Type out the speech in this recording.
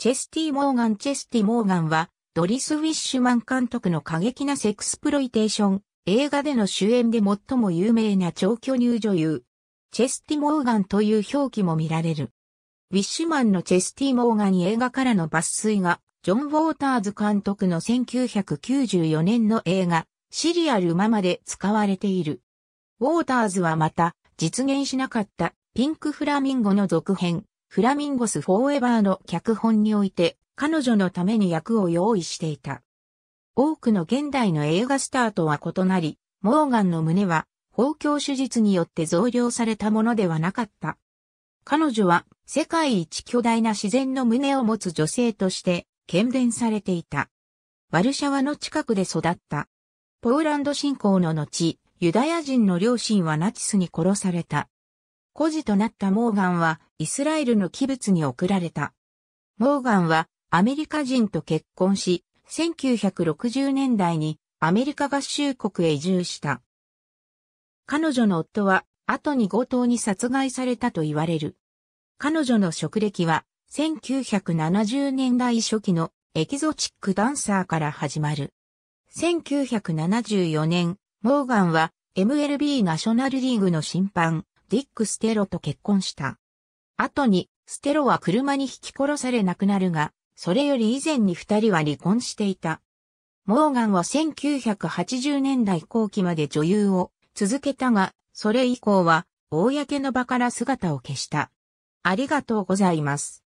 チェスティ・モーガン・チェスティ・モーガンは、ドリス・ウィッシュマン監督の過激なセクスプロイテーション、映画での主演で最も有名な長距離女優、チェスティ・モーガンという表記も見られる。ウィッシュマンのチェスティ・モーガン映画からの抜粋が、ジョン・ウォーターズ監督の1994年の映画、シリアル・ママで使われている。ウォーターズはまた、実現しなかったピンク・フラミンゴの続編、フラミンゴスフォーエバーの脚本において、彼女のために役を用意していた。多くの現代の映画スターとは異なり、モーガンの胸は、包教手術によって増量されたものではなかった。彼女は、世界一巨大な自然の胸を持つ女性として、懸伝されていた。ワルシャワの近くで育った。ポーランド侵攻の後、ユダヤ人の両親はナチスに殺された。孤児となったモーガンはイスラエルの器物に送られた。モーガンはアメリカ人と結婚し、1960年代にアメリカ合衆国へ移住した。彼女の夫は後に強盗に殺害されたと言われる。彼女の職歴は1970年代初期のエキゾチックダンサーから始まる。1974年、モーガンは MLB ナショナルリーグの審判、ディック・ステロと結婚した。後に、ステロは車に引き殺され亡くなるが、それより以前に二人は離婚していた。モーガンは1980年代後期まで女優を続けたが、それ以降は、公の場から姿を消した。ありがとうございます。